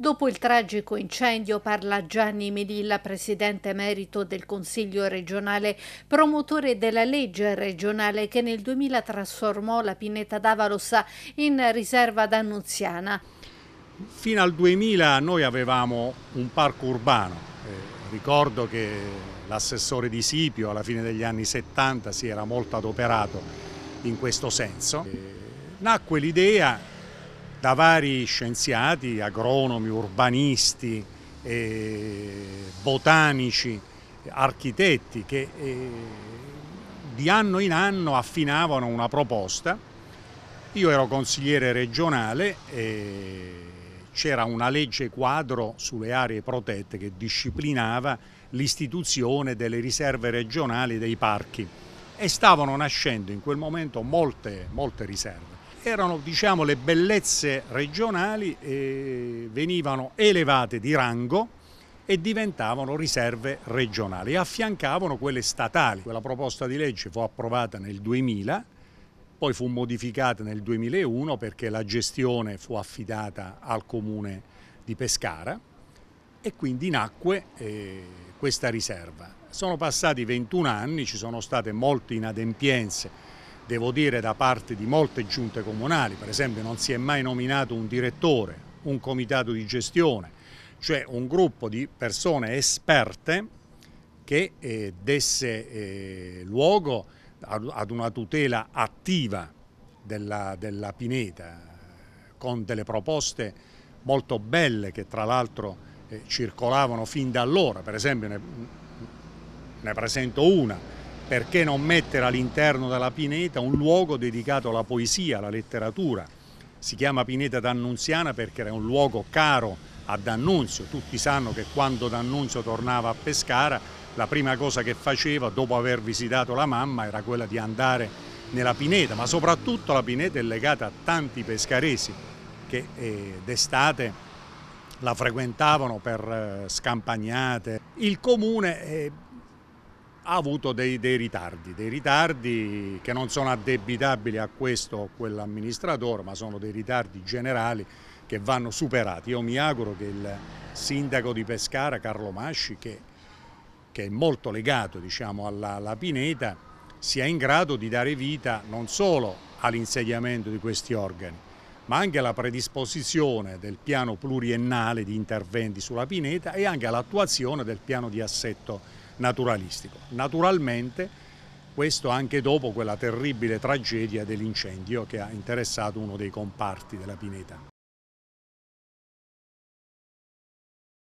Dopo il tragico incendio parla Gianni Melilla, presidente emerito del Consiglio regionale, promotore della legge regionale che nel 2000 trasformò la Pineta d'Avarossa in riserva d'Annunziana. Fino al 2000 noi avevamo un parco urbano. Eh, ricordo che l'assessore di Sipio alla fine degli anni 70 si era molto adoperato in questo senso. Eh, nacque l'idea da vari scienziati, agronomi, urbanisti, eh, botanici, architetti che eh, di anno in anno affinavano una proposta. Io ero consigliere regionale e eh, c'era una legge quadro sulle aree protette che disciplinava l'istituzione delle riserve regionali dei parchi e stavano nascendo in quel momento molte, molte riserve erano diciamo, le bellezze regionali eh, venivano elevate di rango e diventavano riserve regionali e affiancavano quelle statali. Quella proposta di legge fu approvata nel 2000, poi fu modificata nel 2001 perché la gestione fu affidata al comune di Pescara e quindi nacque eh, questa riserva. Sono passati 21 anni, ci sono state molte inadempienze devo dire da parte di molte giunte comunali, per esempio non si è mai nominato un direttore, un comitato di gestione, cioè un gruppo di persone esperte che eh, desse eh, luogo ad una tutela attiva della, della pineta, con delle proposte molto belle che tra l'altro eh, circolavano fin da allora, per esempio ne, ne presento una, perché non mettere all'interno della Pineta un luogo dedicato alla poesia, alla letteratura? Si chiama Pineta D'Annunziana perché era un luogo caro a D'Annunzio, tutti sanno che quando D'Annunzio tornava a Pescara la prima cosa che faceva dopo aver visitato la mamma era quella di andare nella Pineta, ma soprattutto la Pineta è legata a tanti pescaresi che eh, d'estate la frequentavano per eh, scampagnate. Il comune... Eh, ha avuto dei, dei, ritardi, dei ritardi che non sono addebitabili a questo o quell'amministratore, ma sono dei ritardi generali che vanno superati. Io mi auguro che il sindaco di Pescara, Carlo Masci, che, che è molto legato diciamo, alla, alla Pineta, sia in grado di dare vita non solo all'insediamento di questi organi, ma anche alla predisposizione del piano pluriennale di interventi sulla Pineta e anche all'attuazione del piano di assetto naturalistico. Naturalmente questo anche dopo quella terribile tragedia dell'incendio che ha interessato uno dei comparti della pineta.